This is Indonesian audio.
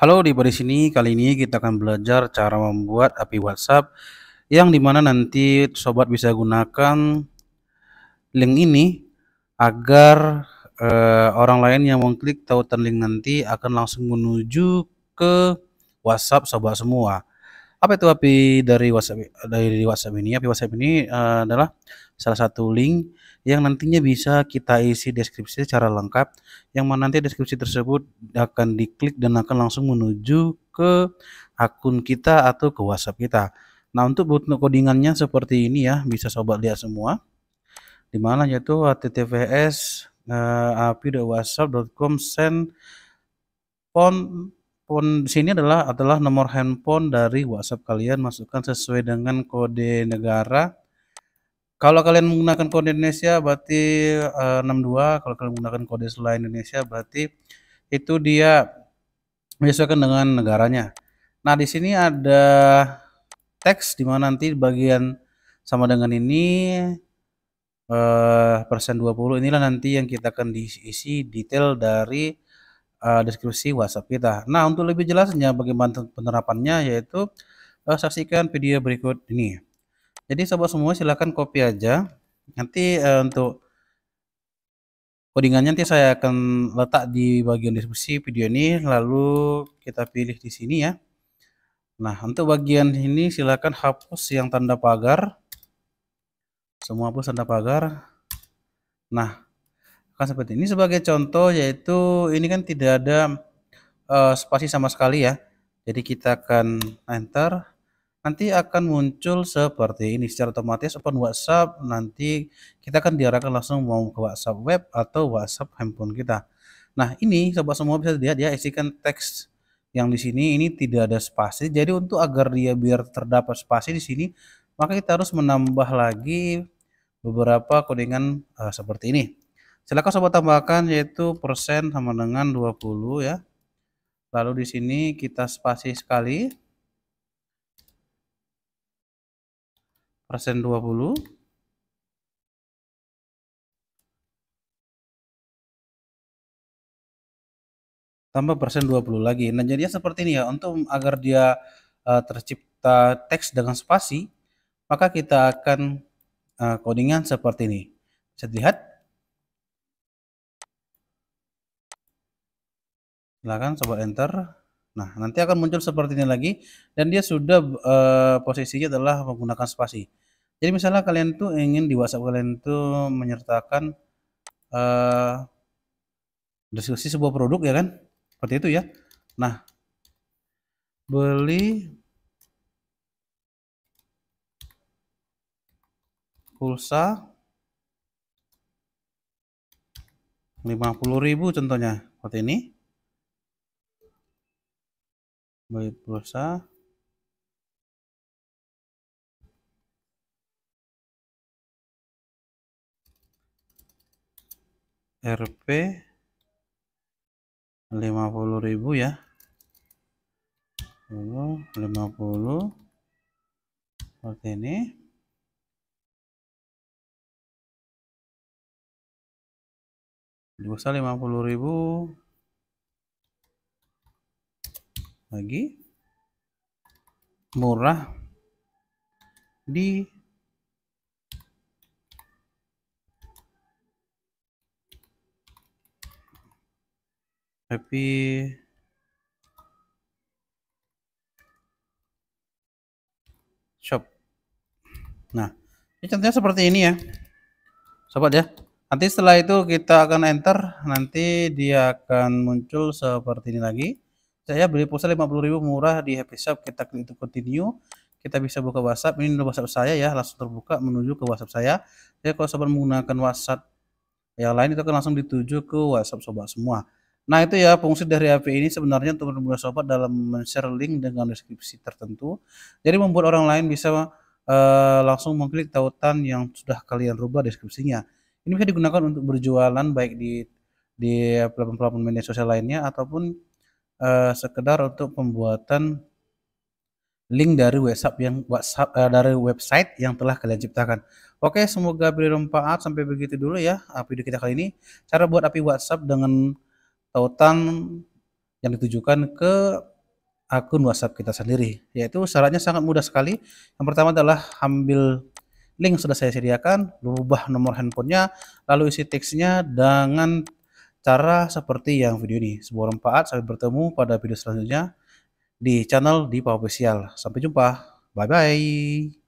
Halo, di di sini kali ini kita akan belajar cara membuat API WhatsApp yang dimana nanti sobat bisa gunakan link ini agar eh, orang lain yang mengklik tautan link nanti akan langsung menuju ke WhatsApp sobat semua. Apa itu API dari WhatsApp dari WhatsApp ini? API WhatsApp ini uh, adalah salah satu link yang nantinya bisa kita isi deskripsi secara lengkap yang mana nanti deskripsi tersebut akan diklik dan akan langsung menuju ke akun kita atau ke WhatsApp kita. Nah, untuk untuk codingannya seperti ini ya, bisa sobat lihat semua. Di mana yaitu https uh, eh, api.whatsapp.com send font handphone di sini adalah adalah nomor handphone dari WhatsApp kalian masukkan sesuai dengan kode negara. Kalau kalian menggunakan kode Indonesia berarti uh, eh, 62, kalau kalian menggunakan kode selain Indonesia berarti itu dia menyesuaikan dengan negaranya. Nah, di sini ada teks di mana nanti bagian sama dengan ini eh, persen 20 inilah nanti yang kita akan diisi detail dari uh, deskripsi WhatsApp kita. Nah, untuk lebih jelasnya bagaimana penerapannya yaitu uh, saksikan video berikut ini. Jadi sobat semua silahkan copy aja. Nanti uh, untuk codingannya nanti saya akan letak di bagian deskripsi video ini lalu kita pilih di sini ya. Nah, untuk bagian ini silahkan hapus yang tanda pagar. Semua hapus tanda pagar. Nah, seperti ini sebagai contoh yaitu ini kan tidak ada uh, spasi sama sekali ya. Jadi kita akan enter nanti akan muncul seperti ini secara otomatis open WhatsApp nanti kita akan diarahkan langsung mau ke WhatsApp web atau WhatsApp handphone kita nah ini sobat semua bisa lihat ya isikan teks yang di sini ini tidak ada spasi jadi untuk agar dia biar terdapat spasi di sini maka kita harus menambah lagi beberapa kodingan uh, seperti ini Silakan sobat tambahkan yaitu persen sama dengan 20 ya. Lalu di sini kita spasi sekali. Persen 20. Tambah persen 20 lagi. Nah jadinya seperti ini ya. Untuk agar dia uh, tercipta teks dengan spasi, maka kita akan uh, codingan seperti ini. Bisa dilihat silakan coba enter nah nanti akan muncul seperti ini lagi dan dia sudah e, posisinya adalah menggunakan spasi jadi misalnya kalian tuh ingin di WhatsApp kalian tuh menyertakan e, deskripsi sebuah produk ya kan seperti itu ya nah beli pulsa 50.000 contohnya seperti ini beli pulsa RP 50.000 ya 50 seperti ini di pulsa 50.000 lagi murah di happy shop nah ini contohnya seperti ini ya sobat ya nanti setelah itu kita akan enter nanti dia akan muncul seperti ini lagi saya beli pulsa 50 ribu murah di HP Shop kita klik itu continue kita bisa buka WhatsApp ini WhatsApp saya ya langsung terbuka menuju ke WhatsApp saya ya kalau sobat menggunakan WhatsApp yang lain itu akan langsung dituju ke WhatsApp sobat semua nah itu ya fungsi dari HP ini sebenarnya untuk membantu sobat dalam men-share link dengan deskripsi tertentu jadi membuat orang lain bisa uh, langsung mengklik tautan yang sudah kalian rubah deskripsinya ini bisa digunakan untuk berjualan baik di di platform-platform media sosial lainnya ataupun uh, sekedar untuk pembuatan link dari WhatsApp yang WhatsApp uh, eh, dari website yang telah kalian ciptakan. Oke, semoga bermanfaat. Sampai begitu dulu ya video kita kali ini. Cara buat API WhatsApp dengan tautan yang ditujukan ke akun WhatsApp kita sendiri. Yaitu syaratnya sangat mudah sekali. Yang pertama adalah ambil link sudah saya sediakan, rubah nomor handphonenya, lalu isi teksnya dengan cara seperti yang video ini. Sebuah manfaat, sampai bertemu pada video selanjutnya di channel di Official. Sampai jumpa. Bye-bye.